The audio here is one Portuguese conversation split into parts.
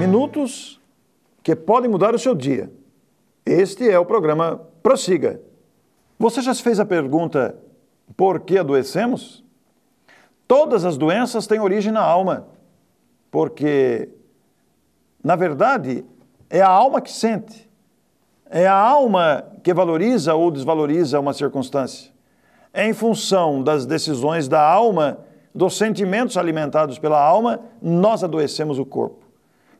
minutos que podem mudar o seu dia. Este é o programa Prossiga. Você já se fez a pergunta: por que adoecemos? Todas as doenças têm origem na alma, porque, na verdade, é a alma que sente, é a alma que valoriza ou desvaloriza uma circunstância. É em função das decisões da alma, dos sentimentos alimentados pela alma, nós adoecemos o corpo.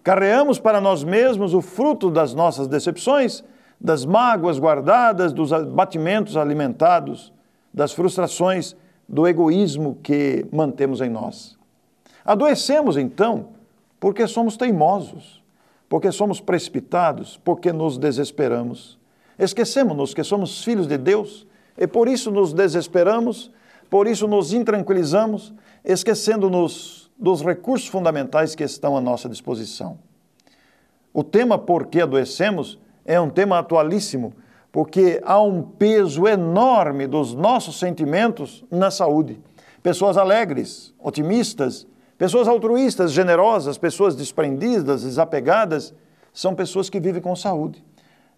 Carreamos para nós mesmos o fruto das nossas decepções, das mágoas guardadas, dos abatimentos alimentados, das frustrações, do egoísmo que mantemos em nós. Adoecemos então porque somos teimosos, porque somos precipitados, porque nos desesperamos. Esquecemos-nos que somos filhos de Deus e por isso nos desesperamos, por isso nos intranquilizamos, esquecendo-nos dos recursos fundamentais que estão à nossa disposição. O tema Por que adoecemos é um tema atualíssimo, porque há um peso enorme dos nossos sentimentos na saúde. Pessoas alegres, otimistas, pessoas altruístas, generosas, pessoas desprendidas, desapegadas, são pessoas que vivem com saúde.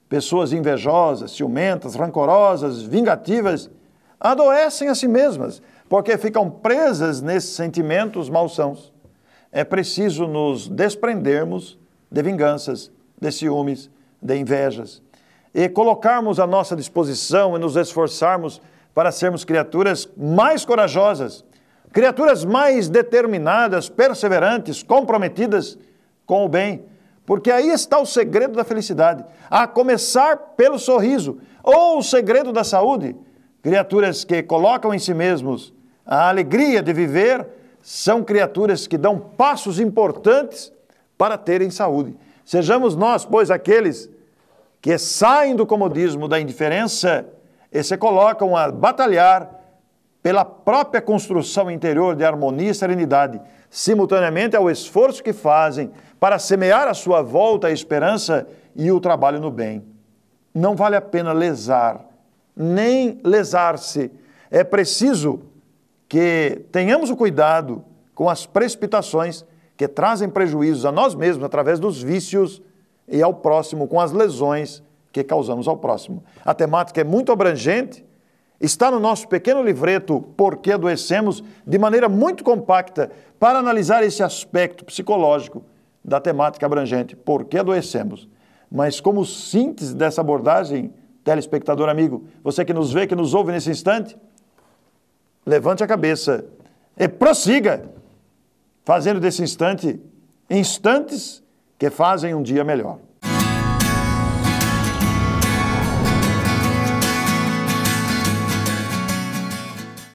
Pessoas invejosas, ciumentas, rancorosas, vingativas, adoecem a si mesmas, porque ficam presas nesses sentimentos malsãos. É preciso nos desprendermos de vinganças, de ciúmes, de invejas e colocarmos à nossa disposição e nos esforçarmos para sermos criaturas mais corajosas, criaturas mais determinadas, perseverantes, comprometidas com o bem, porque aí está o segredo da felicidade, a começar pelo sorriso, ou o segredo da saúde, criaturas que colocam em si mesmos a alegria de viver, são criaturas que dão passos importantes para terem saúde. Sejamos nós, pois, aqueles que saem do comodismo da indiferença e se colocam a batalhar pela própria construção interior de harmonia e serenidade, simultaneamente ao esforço que fazem para semear a sua volta a esperança e o trabalho no bem. Não vale a pena lesar, nem lesar-se. É preciso que tenhamos o cuidado com as precipitações que trazem prejuízos a nós mesmos através dos vícios e ao próximo, com as lesões que causamos ao próximo. A temática é muito abrangente, está no nosso pequeno livreto Por que Adoecemos, de maneira muito compacta, para analisar esse aspecto psicológico da temática abrangente Por que Adoecemos. Mas, como síntese dessa abordagem, telespectador amigo, você que nos vê, que nos ouve nesse instante, levante a cabeça e prossiga, fazendo desse instante instantes que fazem um dia melhor.